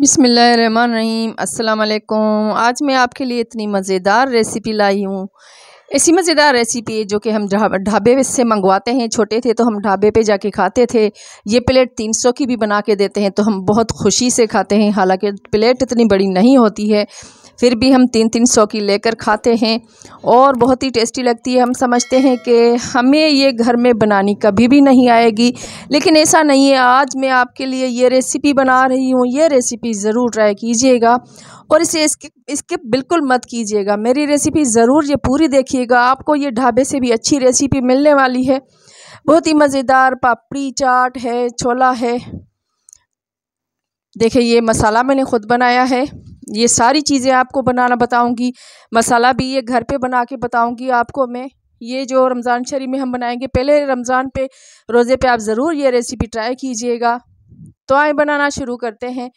अस्सलाम वालेकुम आज मैं आपके लिए इतनी मज़ेदार रेसिपी लाई हूँ ऐसी मज़ेदार रेसिपी जो कि हम ढाबे से मंगवाते हैं छोटे थे तो हम ढाबे पे जाके खाते थे ये प्लेट 300 की भी बना के देते हैं तो हम बहुत खुशी से खाते हैं हालांकि प्लेट इतनी बड़ी नहीं होती है फिर भी हम तीन तीन सौ की लेकर खाते हैं और बहुत ही टेस्टी लगती है हम समझते हैं कि हमें ये घर में बनानी कभी भी नहीं आएगी लेकिन ऐसा नहीं है आज मैं आपके लिए ये रेसिपी बना रही हूँ ये रेसिपी ज़रूर ट्राई कीजिएगा और इसे इसके बिल्कुल मत कीजिएगा मेरी रेसिपी ज़रूर ये पूरी देखिएगा आपको ये ढाबे से भी अच्छी रेसिपी मिलने वाली है बहुत ही मज़ेदार पापड़ी चाट है छोला है देखिए ये मसाला मैंने ख़ुद बनाया है ये सारी चीज़ें आपको बनाना बताऊंगी मसाला भी ये घर पे बना के बताऊंगी आपको मैं ये जो रमज़ान शरीफ में हम बनाएंगे पहले रमज़ान पे रोज़े पे आप ज़रूर ये रेसिपी ट्राई कीजिएगा तो आए बनाना शुरू करते हैं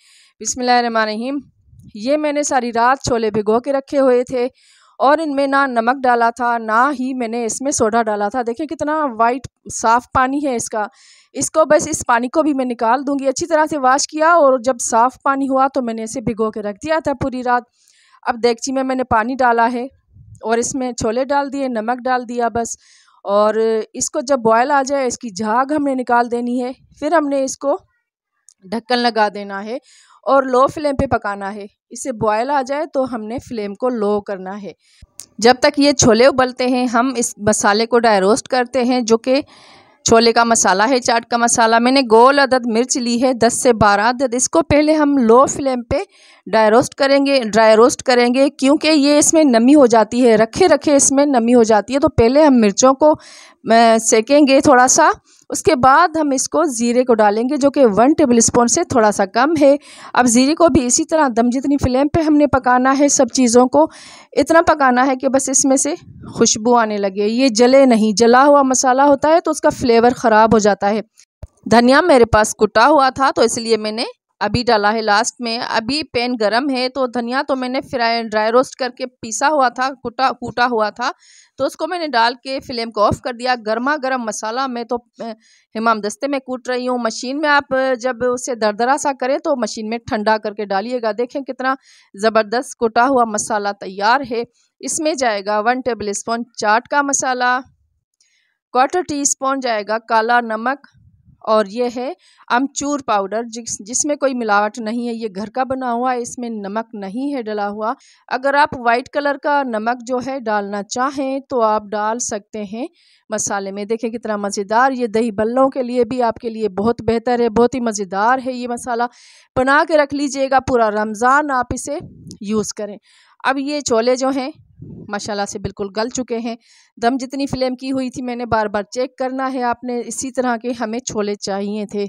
बिसमीम ये मैंने सारी रात छोले भिगो के रखे हुए थे और इनमें ना नमक डाला था ना ही मैंने इसमें सोडा डाला था देखिए कितना वाइट साफ़ पानी है इसका इसको बस इस पानी को भी मैं निकाल दूंगी अच्छी तरह से वाश किया और जब साफ़ पानी हुआ तो मैंने इसे भिगो के रख दिया था पूरी रात अब देखची में मैंने पानी डाला है और इसमें छोले डाल दिए नमक डाल दिया बस और इसको जब बॉयल आ जाए इसकी झाग हमने निकाल देनी है फिर हमने इसको ढक्कन लगा देना है और लो फ्लेम पे पकाना है इसे बॉयल आ जाए तो हमने फ्लेम को लो करना है जब तक ये छोले उबलते हैं हम इस मसाले को ड्राई रोस्ट करते हैं जो कि छोले का मसाला है चाट का मसाला मैंने गोल अदद मिर्च ली है दस से बारह अदद इसको पहले हम लो फ्लेम पे ड्राई रोस्ट करेंगे ड्राई रोस्ट करेंगे क्योंकि ये इसमें नमी हो जाती है रखे रखे इसमें नमी हो जाती है तो पहले हम मिर्चों को सेकेंगे थोड़ा सा उसके बाद हम इसको ज़ीरे को डालेंगे जो कि वन टेबल स्पून से थोड़ा सा कम है अब ज़ीरे को भी इसी तरह दम जितनी फ्लेम पे हमने पकाना है सब चीज़ों को इतना पकाना है कि बस इसमें से खुशबू आने लगे ये जले नहीं जला हुआ मसाला होता है तो उसका फ्लेवर ख़राब हो जाता है धनिया मेरे पास कुटा हुआ था तो इसलिए मैंने अभी डाला है लास्ट में अभी पैन गरम है तो धनिया तो मैंने फ्राई ड्राई रोस्ट करके पीसा हुआ था कुटा कूटा हुआ था तो उसको मैंने डाल के फ्लेम को ऑफ कर दिया गर्मा गर्म मसाला मैं तो हिमाम दस्ते में कूट रही हूँ मशीन में आप जब उसे दरदरा सा करें तो मशीन में ठंडा करके डालिएगा देखें कितना ज़बरदस्त कूटा हुआ मसाला तैयार है इसमें जाएगा वन टेबल स्पून चाट का मसाला क्वार्टर टी स्पून जाएगा काला नमक और ये है अमचूर पाउडर जिस जिसमें कोई मिलावट नहीं है ये घर का बना हुआ है इसमें नमक नहीं है डला हुआ अगर आप वाइट कलर का नमक जो है डालना चाहें तो आप डाल सकते हैं मसाले में देखें कितना मज़ेदार ये दही बल्लों के लिए भी आपके लिए बहुत बेहतर है बहुत ही मज़ेदार है ये मसाला बना के रख लीजिएगा पूरा रमज़ान आप इसे यूज़ करें अब ये छोले जो हैं माशाल्लाह से बिल्कुल गल चुके हैं दम जितनी फ्लेम की हुई थी मैंने बार बार चेक करना है आपने इसी तरह के हमें छोले चाहिए थे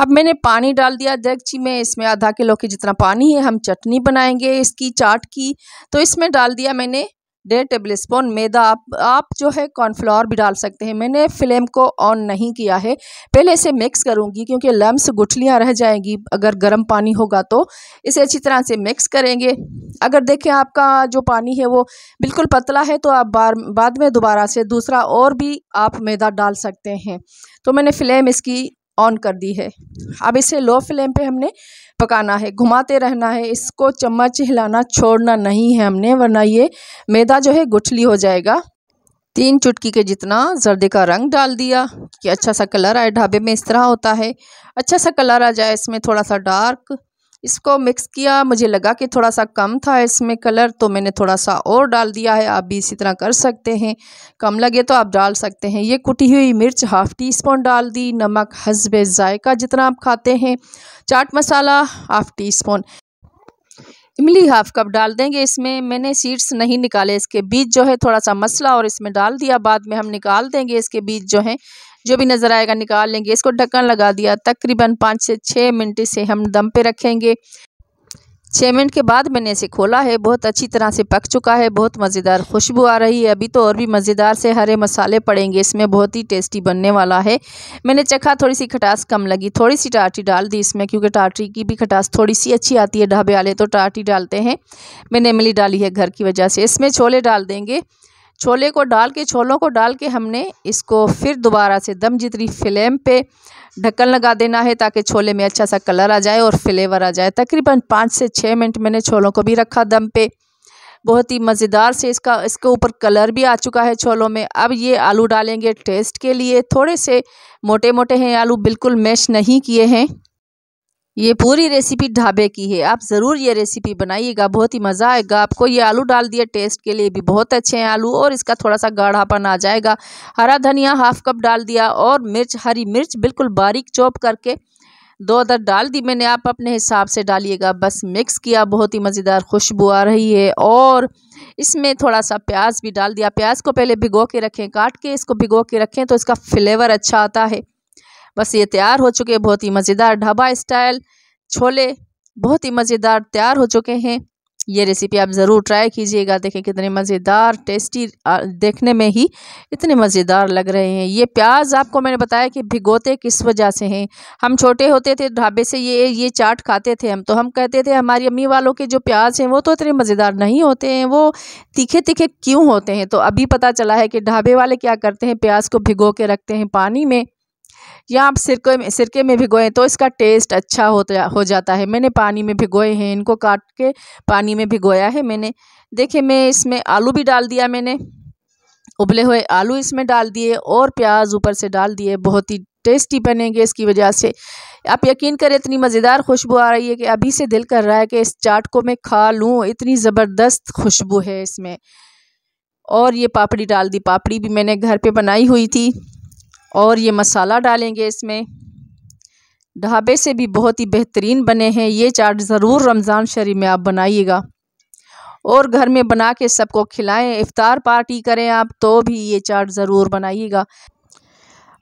अब मैंने पानी डाल दिया डेगची में इसमें आधा किलो के जितना पानी है हम चटनी बनाएंगे इसकी चाट की तो इसमें डाल दिया मैंने डेढ़ टेबल स्पून मैदा आप आप जो है कॉर्नफ्लावर भी डाल सकते हैं मैंने फ्लेम को ऑन नहीं किया है पहले इसे मिक्स करूँगी क्योंकि लम्स गुठलियाँ रह जाएंगी अगर गर्म पानी होगा तो इसे अच्छी तरह से मिक्स करेंगे अगर देखें आपका जो पानी है वो बिल्कुल पतला है तो आप बार बाद में दोबारा से दूसरा और भी आप मैदा डाल सकते हैं तो मैंने फ्लेम इसकी ऑन कर दी है अब इसे लो फ्लेम पे हमने पकाना है घुमाते रहना है इसको चम्मच हिलाना छोड़ना नहीं है हमने वरना ये मैदा जो है गुठली हो जाएगा तीन चुटकी के जितना जर्दे का रंग डाल दिया कि अच्छा सा कलर आए ढाबे में इस तरह होता है अच्छा सा कलर आ जाए इसमें थोड़ा सा डार्क इसको मिक्स किया मुझे लगा कि थोड़ा सा कम था इसमें कलर तो मैंने थोड़ा सा और डाल दिया है आप भी इसी तरह कर सकते हैं कम लगे तो आप डाल सकते हैं ये कुटी हुई मिर्च हाफ़ टी स्पून डाल दी नमक हसबे जायका जितना आप खाते हैं chaat masala half teaspoon इमली हाफ कप डाल देंगे इसमें मैंने सीड्स नहीं निकाले इसके बीज जो है थोड़ा सा मसला और इसमें डाल दिया बाद में हम निकाल देंगे इसके बीज जो हैं जो भी नज़र आएगा निकाल लेंगे इसको ढक्कन लगा दिया तकरीबन पाँच से छः मिनट इसे हम दम पे रखेंगे छः मिनट के बाद मैंने इसे खोला है बहुत अच्छी तरह से पक चुका है बहुत मज़ेदार खुशबू आ रही है अभी तो और भी मज़ेदार से हरे मसाले पड़ेंगे इसमें बहुत ही टेस्टी बनने वाला है मैंने चखा थोड़ी सी खटास कम लगी थोड़ी सी टाटी डाल दी इसमें क्योंकि टाटी की भी खटास थोड़ी सी अच्छी आती है ढाबे वाले तो टाटी डालते हैं मैंने इमली डाली है घर की वजह से इसमें छोले डाल देंगे छोले को डाल के छोलों को डाल के हमने इसको फिर दोबारा से दम जितनी फ्लेम पे ढक्कन लगा देना है ताकि छोले में अच्छा सा कलर आ जाए और फ्लेवर आ जाए तकरीबन पाँच से छः मिनट मैंने छोलों को भी रखा दम पे बहुत ही मज़ेदार से इसका इसके ऊपर कलर भी आ चुका है छोलों में अब ये आलू डालेंगे टेस्ट के लिए थोड़े से मोटे मोटे हैं आलू बिल्कुल मैश नहीं किए हैं ये पूरी रेसिपी ढाबे की है आप ज़रूर ये रेसिपी बनाइएगा बहुत ही मज़ा आएगा आपको ये आलू डाल दिया टेस्ट के लिए भी बहुत अच्छे हैं आलू और इसका थोड़ा सा गाढ़ापन आ जाएगा हरा धनिया हाफ कप डाल दिया और मिर्च हरी मिर्च बिल्कुल बारीक चॉप करके दो अदर डाल दी मैंने आप अपने हिसाब से डालिएगा बस मिक्स किया बहुत ही मज़ेदार खुशबू आ रही है और इसमें थोड़ा सा प्याज भी डाल दिया प्याज को पहले भिगो के रखें काट के इसको भिगो के रखें तो इसका फ्लेवर अच्छा आता है बस ये तैयार हो चुके बहुत ही मज़ेदार ढाबा स्टाइल छोले बहुत ही मज़ेदार तैयार हो चुके हैं ये रेसिपी आप ज़रूर ट्राई कीजिएगा देखें कितने मज़ेदार टेस्टी देखने में ही इतने मज़ेदार लग रहे हैं ये प्याज आपको मैंने बताया कि भिगोते किस वजह से हैं हम छोटे होते थे ढाबे से ये ये चाट खाते थे हम तो हम कहते थे हमारी अम्मी वालों के जो प्याज हैं वो तो इतने मज़ेदार नहीं होते हैं वो तीखे तीखे क्यों होते हैं तो अभी पता चला है कि ढाबे वाले क्या करते हैं प्याज को भिगो के रखते हैं पानी में या आप सिरके में सिरके में भिगोएं तो इसका टेस्ट अच्छा होता हो जाता है मैंने पानी में भिगोए हैं इनको काट के पानी में भिगोया है मैंने देखिए मैं इसमें आलू भी डाल दिया मैंने उबले हुए आलू इसमें डाल दिए और प्याज ऊपर से डाल दिए बहुत ही टेस्टी बनेंगे इसकी वजह से आप यकीन करें इतनी मज़ेदार खुशबू आ रही है कि अभी से दिल कर रहा है कि इस चाट को मैं खा लूँ इतनी ज़बरदस्त खुशबू है इसमें और ये पापड़ी डाल दी पापड़ी भी मैंने घर पे बनाई हुई थी और ये मसाला डालेंगे इसमें ढाबे से भी बहुत ही बेहतरीन बने हैं ये चाट ज़रूर रमज़ान शरीफ में आप बनाइएगा और घर में बना के सबको खिलाएं इफ्तार पार्टी करें आप तो भी ये चाट ज़रूर बनाइएगा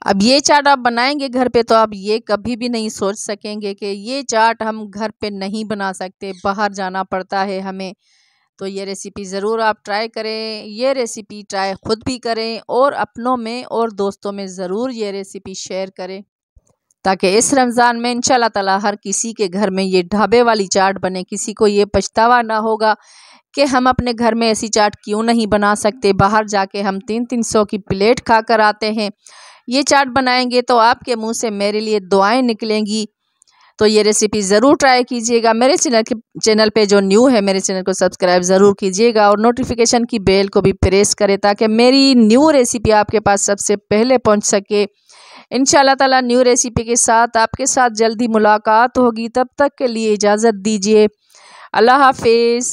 अब ये चाट आप बनाएंगे घर पे तो आप ये कभी भी नहीं सोच सकेंगे कि ये चाट हम घर पे नहीं बना सकते बाहर जाना पड़ता है हमें तो ये रेसिपी ज़रूर आप ट्राई करें ये रेसिपी ट्राई ख़ुद भी करें और अपनों में और दोस्तों में ज़रूर ये रेसिपी शेयर करें ताकि इस रमज़ान में इन ताला हर किसी के घर में ये ढाबे वाली चाट बने किसी को ये पछतावा ना होगा कि हम अपने घर में ऐसी चाट क्यों नहीं बना सकते बाहर जाके हम तीन तीन सौ की प्लेट खा कर आते हैं ये चाट बनाएंगे तो आपके मुंह से मेरे लिए दुआएं निकलेंगी तो ये रेसिपी ज़रूर ट्राई कीजिएगा मेरे चैनल के चैनल पे जो न्यू है मेरे चैनल को सब्सक्राइब ज़रूर कीजिएगा और नोटिफिकेशन की बेल को भी प्रेस करें ताकि मेरी न्यू रेसिपी आपके पास सबसे पहले पहुँच सके इन ताला न्यू रेसिपी के साथ आपके साथ जल्दी मुलाकात होगी तब तक के लिए इजाज़त दीजिए अल्लाह हाफिज़